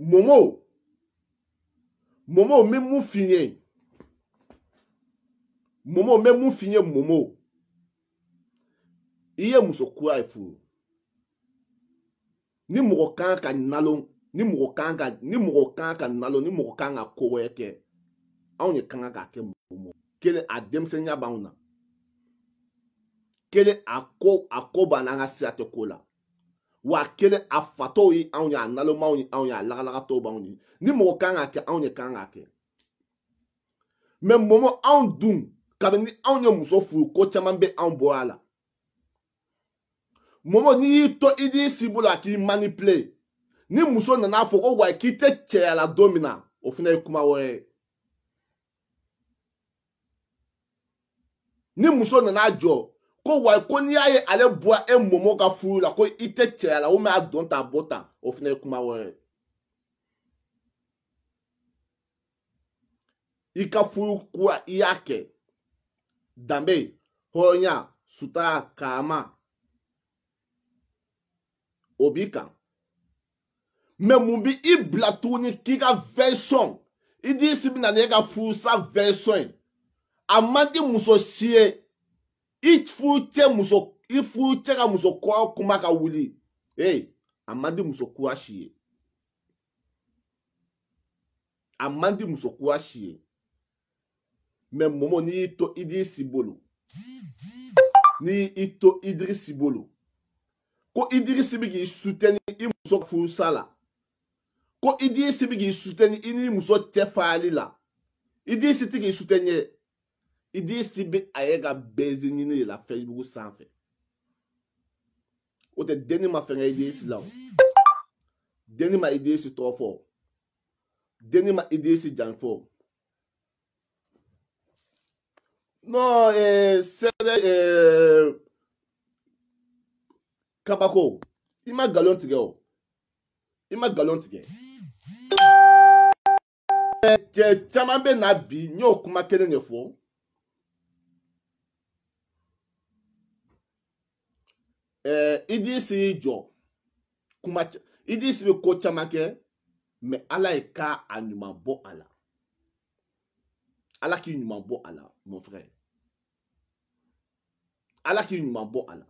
momo momo me mu finye momo me mu finye momo iye muso kura ye furu ni mɔgɔ kan ka nalon ni mɔgɔ kan ka ni mɔgɔ kan ka nalon ni mɔgɔ kan ka ko wɛrɛ kɛ anw de kan ka kɛ momo kelen a denmisɛnninya b'anw na kelen a ko a ko b'an na an ka sira tɛ ko la. wa kelen a fatɔw ye anw ye a nalomaw ye anw ye a lagalagatɔw b'anw ye ni mɔgɔ kan k'a kɛ anw de kan k'a kɛ mɛ mɔmɔ anw dun muso furu ko caman bɛ anw bɔ a la mɔmɔ n'i y'i to i d'i si bolo a k'i manipule ni muso nana fɔ ko wa k'i tɛ cɛya la don min na o ni muso nana jɔ ko wa ko n'i y'a ye ale bɔra e mɔmɔ ka furu la ko i tɛ cɛya la a dɔn ta bɔ tan o fana ye kuma wɛrɛ ye i ka furu kura i y'a kɛ danbe hɔrɔnya sutara karama o b'i kan mɛ mun bi i bila tuguni k'i ka version i disi bɛ na n'e ka furusa version ye a man di muso si ye. i furu cɛ muso i furu cɛ ka muso kura kuma ka wuli ee a man di muso kura si ye a man di muso kura si ye mɛ mɔmɔ n'i y'i to idirisi bolo n'i y'i to idirisi bolo ko idirisi bɛ k'i suteni i muso furusa la ko idirisi bɛ k'i suteni i n'i muso cɛ farali la idirisi tɛ k'i suteni ye. idisi bɛ a yɛrɛ ka bɛnzi ɲini de la facebook sanfɛ o tɛ denni ma fɛn kɛ idisi la o denni ma idisi tɔgɔ fɔ denni ma idisi jan fɔ non eh, kabako i ma nkalon tigɛ o i ma nkalon tigɛ cɛ caman bɛ na bi n y'o kuma kelen de fɔ. ɛɛ eh, idrisi y'i jɔ kuma idrisi bɛ ko caman kɛ mɛ ala ye ka a ɲuman bɔ a la ala k'i ɲuman bɔ a la mon frère ala k'i ɲuman bɔ a la